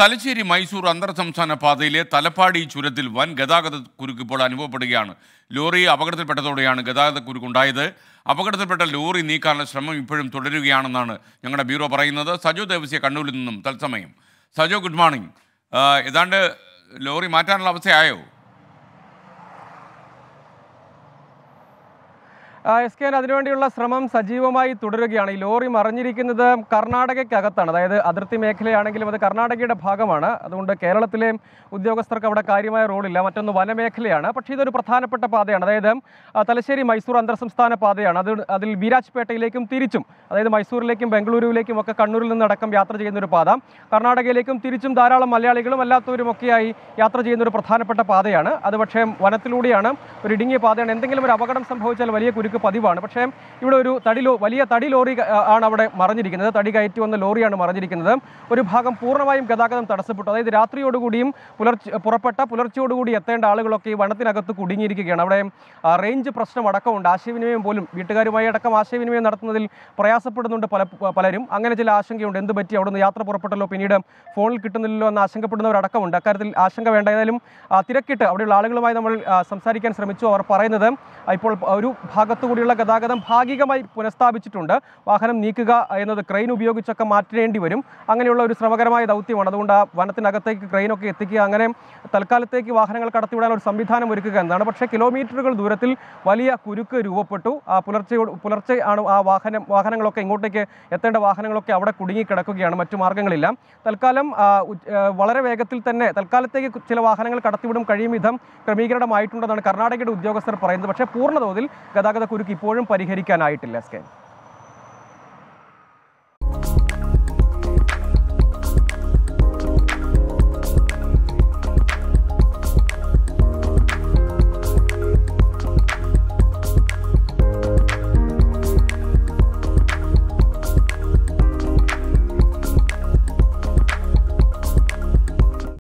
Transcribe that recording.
തലശ്ശേരി മൈസൂർ അന്തർ സംസ്ഥാന പാതയിലെ തലപ്പാടി ചുരത്തിൽ വൻ ഗതാഗത കുരുക്ക് ഇപ്പോൾ അനുഭവപ്പെടുകയാണ് ലോറി അപകടത്തിൽപ്പെട്ടതോടെയാണ് ഗതാഗത കുരുക്കുണ്ടായത് അപകടത്തിൽപ്പെട്ട ലോറി നീക്കാനുള്ള ശ്രമം ഇപ്പോഴും തുടരുകയാണെന്നാണ് ഞങ്ങളുടെ ബ്യൂറോ പറയുന്നത് സജോ ദേവസ്യ കണ്ണൂരിൽ നിന്നും തത്സമയം സജോ ഗുഡ് മോർണിംഗ് ഏതാണ്ട് ലോറി മാറ്റാനുള്ള അവസ്ഥയായോ എസ് കെ അതിനുവേണ്ടിയുള്ള ശ്രമം സജീവമായി തുടരുകയാണ് ഈ ലോറി മറിഞ്ഞിരിക്കുന്നത് കർണാടകയ്ക്കകത്താണ് അതായത് അതിർത്തി മേഖലയാണെങ്കിലും അത് കർണാടകയുടെ ഭാഗമാണ് അതുകൊണ്ട് കേരളത്തിലെ ഉദ്യോഗസ്ഥർക്ക് അവിടെ കാര്യമായ റോളില്ല മറ്റൊന്ന് വനമേഖലയാണ് പക്ഷേ ഇതൊരു പ്രധാനപ്പെട്ട പാതയാണ് അതായത് തലശ്ശേരി മൈസൂർ അന്തർ സംസ്ഥാന പാതയാണ് അത് അതിൽ വീരാജ്പേട്ടയിലേക്കും തിരിച്ചും അതായത് മൈസൂരിലേക്കും ബംഗളൂരുവിലേക്കും ഒക്കെ കണ്ണൂരിൽ നിന്നടക്കം യാത്ര ചെയ്യുന്ന ഒരു പാത കർണാടകയിലേക്കും തിരിച്ചും ധാരാളം മലയാളികളും അല്ലാത്തവരും ഒക്കെയായി യാത്ര ചെയ്യുന്ന ഒരു പ്രധാനപ്പെട്ട പാതയാണ് അത് പക്ഷേ വനത്തിലൂടെയാണ് ഒരു ഇടുങ്ങിയ പാതയാണ് എന്തെങ്കിലും ഒരു അപകടം സംഭവിച്ചാൽ വലിയ കുരുക്ക് ഇവർക്ക് പതിവാണ് പക്ഷേ ഇവിടെ ഒരു തടി ലോ വലിയ തടി ലോറി ആണ് അവിടെ മറിഞ്ഞിരിക്കുന്നത് തടി കയറ്റി വന്ന ലോറിയാണ് മറിഞ്ഞിരിക്കുന്നത് ഒരു ഭാഗം പൂർണ്ണമായും ഗതാഗതം തടസ്സപ്പെട്ടു അതായത് രാത്രിയോടുകൂടിയും പുലർച്ചെ പുറപ്പെട്ട പുലർച്ചയോടുകൂടി എത്തേണ്ട ആളുകളൊക്കെ ഈ വനത്തിനകത്ത് കുടുങ്ങിയിരിക്കുകയാണ് അവിടെ റേഞ്ച് പ്രശ്നം അടക്കമുണ്ട് ആശയവിനിമയം പോലും വീട്ടുകാരുമായി അടക്കം ആശയവിനിമയം നടത്തുന്നതിൽ പ്രയാസപ്പെടുന്നുണ്ട് പല പലരും അങ്ങനെ ചില ആശങ്കയുണ്ട് എന്ത് പറ്റി അവിടുന്ന് യാത്ര പുറപ്പെട്ടല്ലോ പിന്നീട് ഫോണിൽ കിട്ടുന്നില്ലല്ലോ എന്ന് ആശങ്കപ്പെടുന്നവരടക്കമുണ്ട് അക്കാര്യത്തിൽ ആശങ്ക വേണ്ട ഏതായാലും തിരക്കിട്ട് അവിടെയുള്ള ആളുകളുമായി നമ്മൾ സംസാരിക്കാൻ ശ്രമിച്ചു അവർ പറയുന്നത് ഇപ്പോൾ ഒരു ഭാഗത്ത് ഭാഗത്തുകൂടിയുള്ള ഗതാഗതം ഭാഗികമായി പുനഃസ്ഥാപിച്ചിട്ടുണ്ട് വാഹനം നീക്കുക എന്നത് ക്രെയിൻ ഉപയോഗിച്ചൊക്കെ മാറ്റേണ്ടി വരും അങ്ങനെയുള്ള ഒരു ശ്രമകരമായ ദൗത്യമാണ് അതുകൊണ്ട് ആ വനത്തിനകത്തേക്ക് ക്രെയിനൊക്കെ എത്തിക്കുക അങ്ങനെ തൽക്കാലത്തേക്ക് വാഹനങ്ങൾ കടത്തിവിടാൻ ഒരു സംവിധാനം ഒരുക്കുക എന്നതാണ് പക്ഷേ കിലോമീറ്ററുകൾ ദൂരത്തിൽ വലിയ കുരുക്ക് രൂപപ്പെട്ടു ആ പുലർച്ചയോട് പുലർച്ചെ ആണ് ആ വാഹനം വാഹനങ്ങളൊക്കെ ഇങ്ങോട്ടേക്ക് എത്തേണ്ട വാഹനങ്ങളൊക്കെ അവിടെ കുടുങ്ങിക്കിടക്കുകയാണ് മറ്റു മാർഗ്ഗങ്ങളില്ല തൽക്കാലം വളരെ വേഗത്തിൽ തന്നെ തൽക്കാലത്തേക്ക് ചില വാഹനങ്ങൾ കടത്തിവിടും കഴിയും വിധം ക്രമീകരണമായിട്ടുണ്ടെന്നാണ് കർണാടകയുടെ ഉദ്യോഗസ്ഥർ പറയുന്നത് പക്ഷേ പൂർണ്ണതോതിൽ ഗതാഗത കുരുക്ക് ഇപ്പോഴും പരിഹരിക്കാനായിട്ടില്ല എസ്